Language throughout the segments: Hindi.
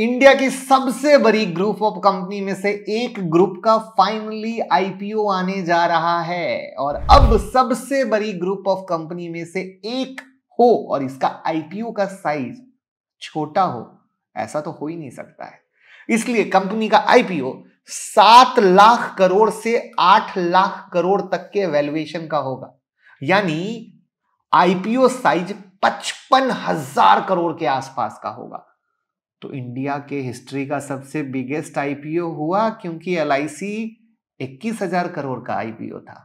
इंडिया की सबसे बड़ी ग्रुप ऑफ कंपनी में से एक ग्रुप का फाइनली आईपीओ आने जा रहा है और अब सबसे बड़ी ग्रुप ऑफ कंपनी में से एक हो और इसका आईपीओ का साइज छोटा हो ऐसा तो हो ही नहीं सकता है इसलिए कंपनी का आईपीओ सात लाख करोड़ से आठ लाख करोड़ तक के वैल्यूएशन का होगा यानी आईपीओ साइज पचपन हजार करोड़ के आसपास का होगा तो इंडिया के हिस्ट्री का सबसे बिगेस्ट आईपीओ हुआ क्योंकि एल आई सी इक्कीस हजार करोड़ का आईपीओ था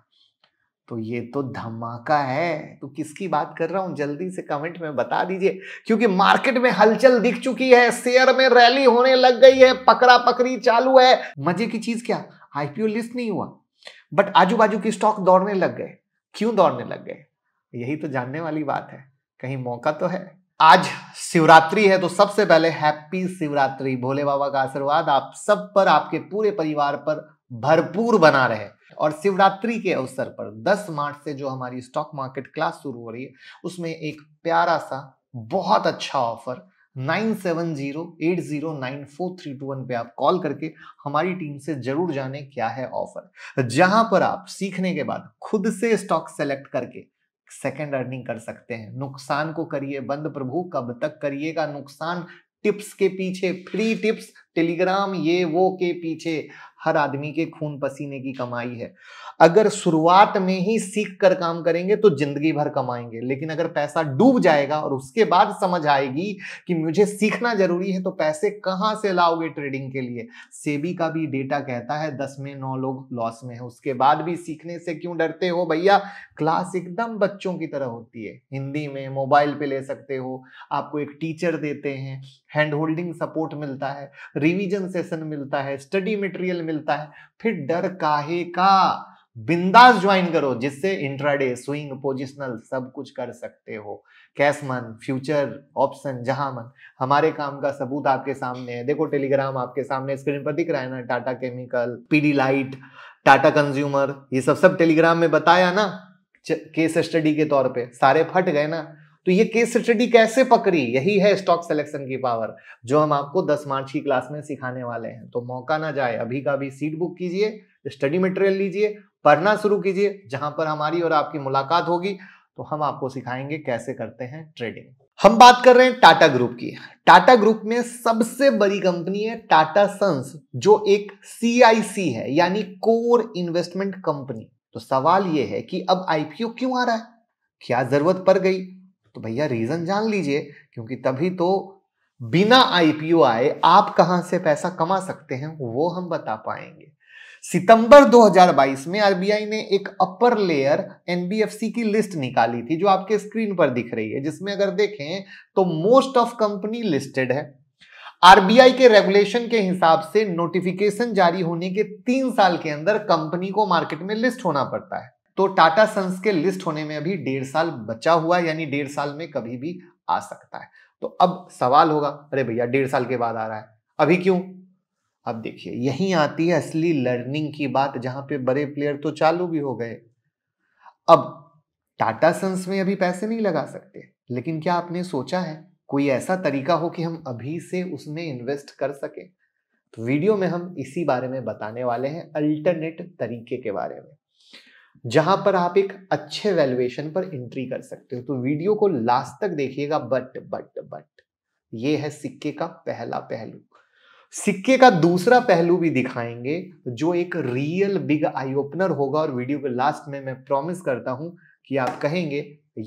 तो ये तो धमाका है तो किसकी बात कर रहा हूं जल्दी से कमेंट में बता दीजिए क्योंकि मार्केट में हलचल दिख चुकी है शेयर में रैली होने लग गई है पकड़ा पकड़ी चालू है मजे की चीज क्या आईपीओ लिस्ट नहीं हुआ बट आजू बाजू के स्टॉक दौड़ने लग गए क्यों दौड़ने लग गए यही तो जानने वाली बात है कहीं मौका तो है आज शिवरात्रि है तो सबसे पहले हैप्पी शिवरात्रि भोले बाबा का आशीर्वाद आप सब पर आपके पूरे परिवार पर भरपूर बना रहे और शिवरात्रि के अवसर पर 10 मार्च से जो हमारी स्टॉक मार्केट क्लास शुरू हो रही है उसमें एक प्यारा सा बहुत अच्छा offer nine seven zero eight zero nine four three two one पे आप कॉल करके हमारी टीम से जरूर जाने क्या है ऑफर जहां पर आप सीखने के बाद खुद से स्टॉक सेलेक्ट करके सेकंड अर्निंग कर सकते हैं नुकसान को करिए बंद प्रभु कब तक करिएगा नुकसान टिप्स के पीछे फ्री टिप्स टेलीग्राम ये वो के पीछे हर आदमी के खून पसीने की कमाई है अगर शुरुआत में ही सीख कर काम करेंगे तो जिंदगी भर कमाएंगे लेकिन अगर पैसा डूब जाएगा और उसके बाद समझ आएगी कि मुझे सीखना जरूरी है तो पैसे कहां से लाओगे ट्रेडिंग के लिए सेबी का भी डेटा कहता है दस में नौ लोग लॉस में है उसके बाद भी सीखने से क्यों डरते हो भैया क्लास एकदम बच्चों की तरह होती है हिंदी में मोबाइल पे ले सकते हो आपको एक टीचर देते हैं हैंड होल्डिंग सपोर्ट मिलता है रिविजन सेशन मिलता है स्टडी मटेरियल मिल मिलता है फिर डर काहे का बिंदास ज्वाइन करो जिससे इंट्राडे स्विंग पोजिशनल सब कुछ कर सकते हो कैश मन फ्यूचर ऑप्शन जहां मन हमारे काम का सबूत आपके सामने है देखो टेलीग्राम आपके सामने स्क्रीन पर दिख रहा है ना Tata chemical PD light Tata consumer ये सब सब टेलीग्राम में बताया ना केस स्टडी के तौर पे सारे फट गए ना तो ये केस स्टडी कैसे पकड़ी यही है स्टॉक सिलेक्शन की पावर जो हम आपको 10 मार्च की क्लास में सिखाने वाले हैं तो मौका ना जाए अभी का भी सीट बुक कीजिए स्टडी मटेरियल लीजिए पढ़ना शुरू कीजिए जहां पर हमारी और आपकी मुलाकात होगी तो हम आपको सिखाएंगे कैसे करते हैं ट्रेडिंग हम बात कर रहे हैं टाटा ग्रुप की टाटा ग्रुप में सबसे बड़ी कंपनी है टाटा सन्स जो एक सीआईसी है यानी कोर इन्वेस्टमेंट कंपनी तो सवाल यह है कि अब आईपीओ क्यों आ रहा है क्या जरूरत पड़ गई तो भैया रीजन जान लीजिए क्योंकि तभी तो बिना आईपीओ आए आप कहां से पैसा कमा सकते हैं वो हम बता पाएंगे सितंबर 2022 में आरबीआई ने एक अपर लेयर एनबीएफसी की लिस्ट निकाली थी जो आपके स्क्रीन पर दिख रही है जिसमें अगर देखें तो मोस्ट ऑफ कंपनी लिस्टेड है आरबीआई के रेगुलेशन के हिसाब से नोटिफिकेशन जारी होने के तीन साल के अंदर कंपनी को मार्केट में लिस्ट होना पड़ता है तो टाटा सन्स के लिस्ट होने में अभी डेढ़ साल बचा हुआ है यानी डेढ़ साल में कभी भी आ सकता है तो अब सवाल होगा अरे भैया डेढ़ साल के बाद आ रहा है अभी क्यों अब देखिए यही आती है असली लर्निंग की बात जहां पे बड़े प्लेयर तो चालू भी हो गए अब टाटा सन्स में अभी पैसे नहीं लगा सकते लेकिन क्या आपने सोचा है कोई ऐसा तरीका हो कि हम अभी से उसमें इन्वेस्ट कर सके तो वीडियो में हम इसी बारे में बताने वाले हैं अल्टरनेट तरीके के बारे में जहां पर आप एक अच्छे वैल्यूएशन पर एंट्री कर सकते हो तो वीडियो को लास्ट तक देखिएगा बट बट बट ये है सिक्के का पहला पहलू सिक्के का दूसरा पहलू भी दिखाएंगे जो एक रियल बिग आई ओपनर होगा और वीडियो के लास्ट में मैं प्रॉमिस करता हूं कि आप कहेंगे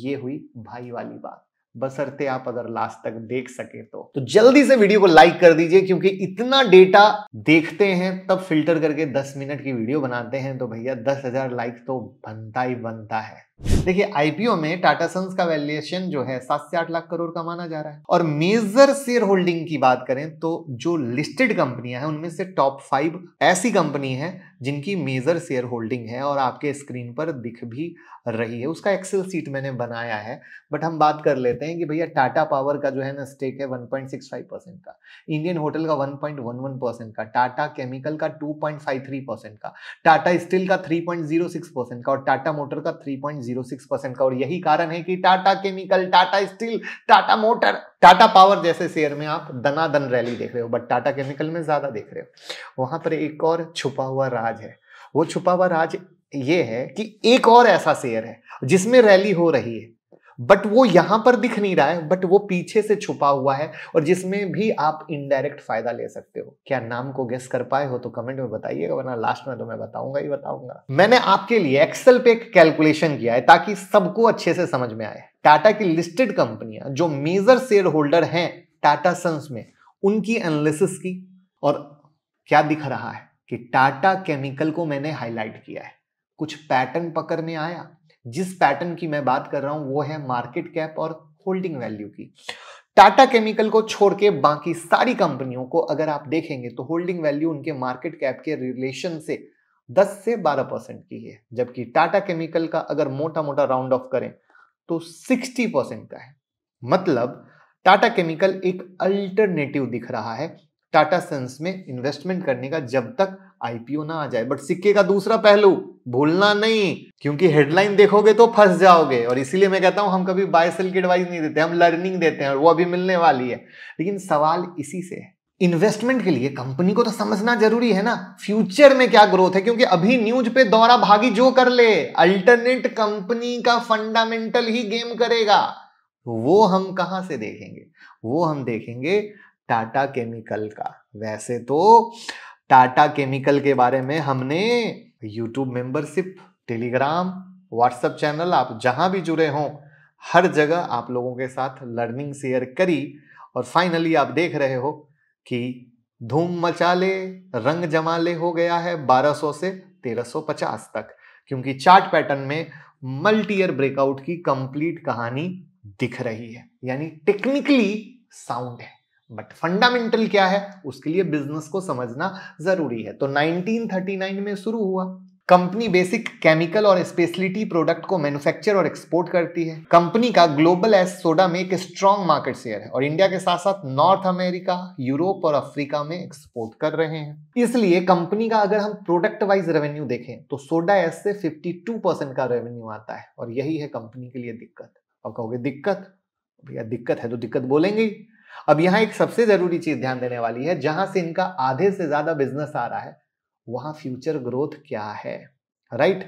ये हुई भाई वाली बात बसरते आप अगर लास्ट तक देख सके तो तो जल्दी से वीडियो को लाइक कर दीजिए क्योंकि इतना डेटा देखते हैं तब फिल्टर करके 10 मिनट की वीडियो बनाते हैं तो भैया 10,000 लाइक तो बनता ही बनता है देखिए आईपीओ में टाटा सन्स का वैल्यूएशन जो है सात से आठ लाख करोड़ का माना जा रहा है और मेजर शेयर होल्डिंग की बात करें तो जो लिस्टेड कंपनियां हैं उनमें से टॉप फाइव ऐसी कंपनी है जिनकी मेजर शेयर होल्डिंग है और आपके स्क्रीन पर दिख भी रही है उसका एक्सेल सीट मैंने बनाया है बट हम बात कर लेते हैं कि भैया टाटा पावर का जो है ना स्टेक है 1.65 परसेंट का इंडियन होटल का 1.11 परसेंट का टाटा केमिकल का 2.53 परसेंट का टाटा स्टील का 3.06 परसेंट का और टाटा मोटर का 3.0 0.06 परसेंट का और यही कारण है कि Tata chemical Tata steel Tata motor Tata power जैसे शेयर में आप दनादन रैली देख रहे हो बट टाटा केमिकल में ज्यादा देख रहे हो वहां पर एक और छुपा हुआ राज है वो छुपा हुआ राज ये है कि एक और ऐसा शेयर है जिसमें रैली हो रही है बट वो यहां पर दिख नहीं रहा है बट वो पीछे से छुपा हुआ है और जिसमें भी आप इनडायरेक्ट फायदा ले सकते हो क्या नाम को गेस कर पाए हो तो कमेंट में बताइएगा वरना लास्ट में तो मैं बताऊंगा ही बताऊंगा मैंने आपके लिए एक्सेल पे एक कैलकुलेशन किया है ताकि सबको अच्छे से समझ में आए टाटा की लिस्टेड कंपनियां जो मेजर शेयर होल्डर हैं टाटा सन्स में उनकी एनालिसिस की और क्या दिख रहा है कि टाटा केमिकल को मैंने हाईलाइट किया है कुछ पैटर्न पकड़ में आया जिस पैटर्न की मैं बात कर रहा हूं वो है मार्केट कैप और होल्डिंग वैल्यू की टाटा केमिकल को छोड़ के बाकी सारी कंपनियों को अगर आप देखेंगे तो होल्डिंग वैल्यू उनके मार्केट कैप के रिलेशन से 10 से 12 परसेंट की है जबकि टाटा केमिकल का अगर मोटा मोटा राउंड ऑफ करें तो 60 परसेंट का है मतलब टाटा केमिकल एक अल्टरनेटिव दिख रहा है टाटा सन्स में इन्वेस्टमेंट करने का जब तक आईपीओ ना आ जाए बट सिक्के का दूसरा पहलू भूलना नहीं क्योंकि हेडलाइन देखोगे तो फंस जाओगे और इसीलिए मैं कहता हूं हम कभी बाय सेल की एडवाइस नहीं देते हम लर्निंग देते हैं और वो अभी मिलने वाली है लेकिन सवाल इसी से है इन्वेस्टमेंट के लिए कंपनी को तो समझना जरूरी है ना फ्यूचर में क्या ग्रोथ है क्योंकि अभी न्यूज पे दौरा भागी जो कर ले अल्टरनेट कंपनी का फंडामेंटल ही गेम करेगा वो हम कहां से देखेंगे वो हम देखेंगे टाटा केमिकल का वैसे तो टाटा केमिकल के बारे में हमने YouTube membership Telegram WhatsApp channel आप जहां भी जुड़े हों हर जगह आप लोगों के साथ लर्निंग शेयर करी और फाइनली आप देख रहे हो कि धूम मचा ले रंग जमा ले हो गया है 1200 से 1350 तक क्योंकि चार्ट पैटर्न में मल्टी ईयर ब्रेकआउट की कंप्लीट कहानी दिख रही है यानी टेक्निकली साउंड है बट फंडामेंटल क्या है उसके लिए बिजनेस को समझना जरूरी है तो 1939 में शुरू हुआ कंपनी बेसिक केमिकल और स्पेशलिटी प्रोडक्ट को मैन्युफैक्चर और एक्सपोर्ट करती है कंपनी का ग्लोबल एस सोडा में एक स्ट्रांग मार्केट शेयर है और इंडिया के साथ साथ नॉर्थ अमेरिका यूरोप और अफ्रीका में एक्सपोर्ट कर रहे हैं इसलिए कंपनी का अगर हम प्रोडक्ट वाइज रेवेन्यू देखें तो सोडा एस से फिफ्टी परसेंट का रेवेन्यू आता है और यही है कंपनी के लिए दिक्कत अब कहोगे दिक्कत भैया दिक्कत है तो दिक्कत बोलेंगे अब यहां एक सबसे जरूरी चीज ध्यान देने वाली है जहां से इनका आधे से ज्यादा बिजनेस आ रहा है वहां फ्यूचर ग्रोथ क्या है राइट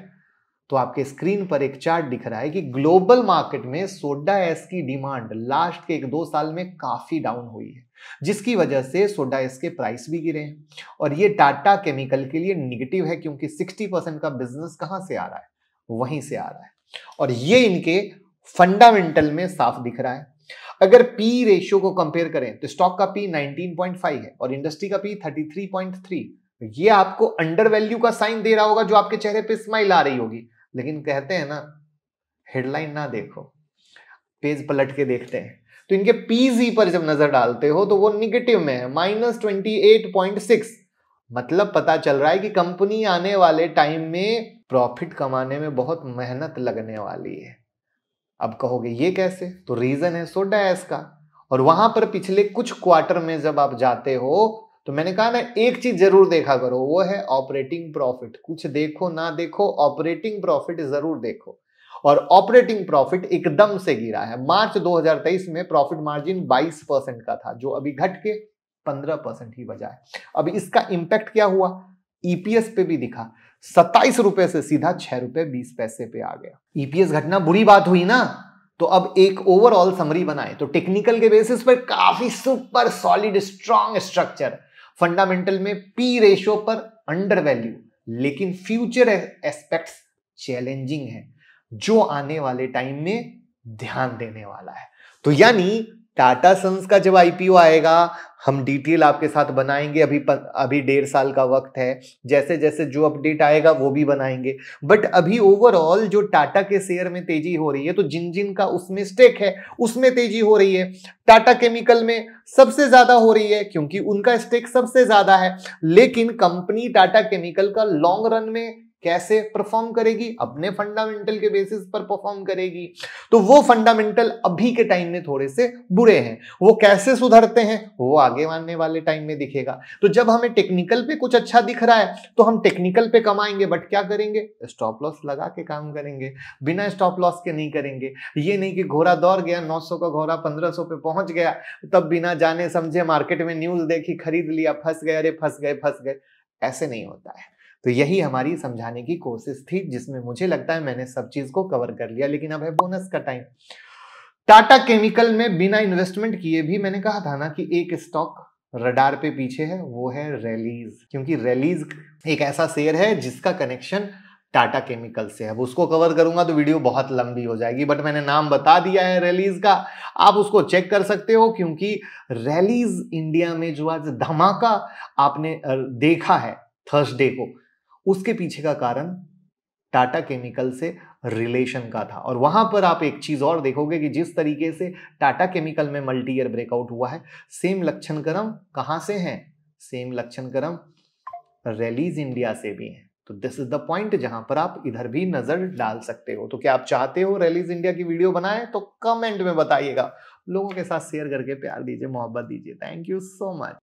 तो आपके स्क्रीन पर एक चार्ट दिख रहा है कि ग्लोबल मार्केट में सोडा एस की डिमांड लास्ट के एक दो साल में काफी डाउन हुई है जिसकी वजह से सोडा एस के प्राइस भी गिरे हैं और ये टाटा केमिकल के लिए निगेटिव है क्योंकि 60 परसेंट का बिजनेस कहां से आ रहा है वहीं से आ रहा है और ये इनके फंडामेंटल में साफ दिख रहा है अगर पी रेशियो को कंपेयर करें तो स्टॉक का पी 19.5 है और इंडस्ट्री का पी 33.3 तो ये आपको अंडर वैल्यू का साइन दे रहा होगा जो आपके चेहरे पे स्माइल आ रही होगी लेकिन कहते हैं ना हेडलाइन ना देखो पेज पलट के देखते हैं तो इनके पीजी पर जब नजर डालते हो तो वो निगेटिव में है माइनस ट्वेंटी मतलब पता चल रहा है कि कंपनी आने वाले टाइम में प्रॉफिट कमाने में बहुत मेहनत लगने वाली है अब कहोगे ये कैसे तो रीजन है सोडा एस का और वहां पर पिछले कुछ क्वार्टर में जब आप जाते हो तो मैंने कहा ना एक चीज जरूर देखा करो वो है ऑपरेटिंग प्रॉफिट कुछ देखो ना देखो ऑपरेटिंग प्रॉफिट जरूर देखो और ऑपरेटिंग प्रॉफिट एकदम से गिरा है मार्च 2023 में प्रॉफिट मार्जिन 22 परसेंट का था जो अभी घट के 15 परसेंट ही बजा है अब इसका इंपैक्ट क्या हुआ ईपीएस e पे भी दिखा सत्ताईस रुपए से सीधा छह रुपए बीस पैसे पे आ गया ईपीएस e घटना बुरी बात हुई ना तो अब एक ओवरऑल समरी बनाए तो टेक्निकल के बेसिस पर काफी super solid strong structure fundamental में पी रेशो पर अंडर वैल्यू लेकिन फ्यूचर एस्पेक्ट्स चैलेंजिंग है जो आने वाले टाइम में ध्यान देने वाला है तो यानी टाटा सन्स का जब आईपीओ आएगा हम डिटेल आपके साथ बनाएंगे अभी प, अभी डेढ़ साल का वक्त है जैसे जैसे जो अपडेट आएगा वो भी बनाएंगे बट अभी ओवरऑल जो टाटा के शेयर में तेजी हो रही है तो जिन जिन का उसमें स्टेक है उसमें तेजी हो रही है टाटा केमिकल में सबसे ज्यादा हो रही है क्योंकि उनका स्टेक सबसे ज्यादा है लेकिन कंपनी टाटा केमिकल का लॉन्ग रन में कैसे परफॉर्म करेगी अपने फंडामेंटल के बेसिस पर परफॉर्म करेगी तो वो फंडामेंटल अभी के टाइम में थोड़े से बुरे हैं वो कैसे सुधरते हैं वो आगे आने वाले टाइम में दिखेगा तो जब हमें टेक्निकल पे कुछ अच्छा दिख रहा है तो हम टेक्निकल पे कमाएंगे बट क्या करेंगे स्टॉप लॉस लगा के काम करेंगे बिना स्टॉप लॉस के नहीं करेंगे ये नहीं कि घोड़ा दौड़ गया नौ का घोड़ा पंद्रह पे पहुंच गया तब बिना जाने समझे मार्केट में न्यूज देखी खरीद लिया फंस गए अरे फंस गए फंस गए ऐसे नहीं होता है तो यही हमारी समझाने की कोशिश थी जिसमें मुझे लगता है मैंने सब चीज को कवर कर लिया लेकिन अब है बोनस का टाइम टाटा केमिकल में बिना इन्वेस्टमेंट किए भी मैंने कहा था ना कि एक स्टॉक रडार पे पीछे है वो है रेलीज क्योंकि रेलीज एक ऐसा शेयर है जिसका कनेक्शन टाटा केमिकल से है अब उसको कवर करूंगा तो वीडियो बहुत लंबी हो जाएगी बट मैंने नाम बता दिया है रैलीज का आप उसको चेक कर सकते हो क्योंकि रैलीज इंडिया में जो आज धमाका आपने देखा है थर्सडे को उसके पीछे का कारण टाटा केमिकल से रिलेशन का था और वहां पर आप एक चीज और देखोगे कि जिस तरीके से टाटा केमिकल में मल्टी ईयर ब्रेकआउट हुआ है सेम लक्षण क्रम कहां से हैं सेम लक्षण क्रम रैलीज इंडिया से भी हैं तो दिस इज द पॉइंट जहां पर आप इधर भी नजर डाल सकते हो तो क्या आप चाहते हो रैलीज इंडिया की वीडियो बनाए तो कमेंट में बताइएगा लोगों के साथ शेयर करके प्यार दीजिए मोहब्बत दीजिए थैंक यू सो मच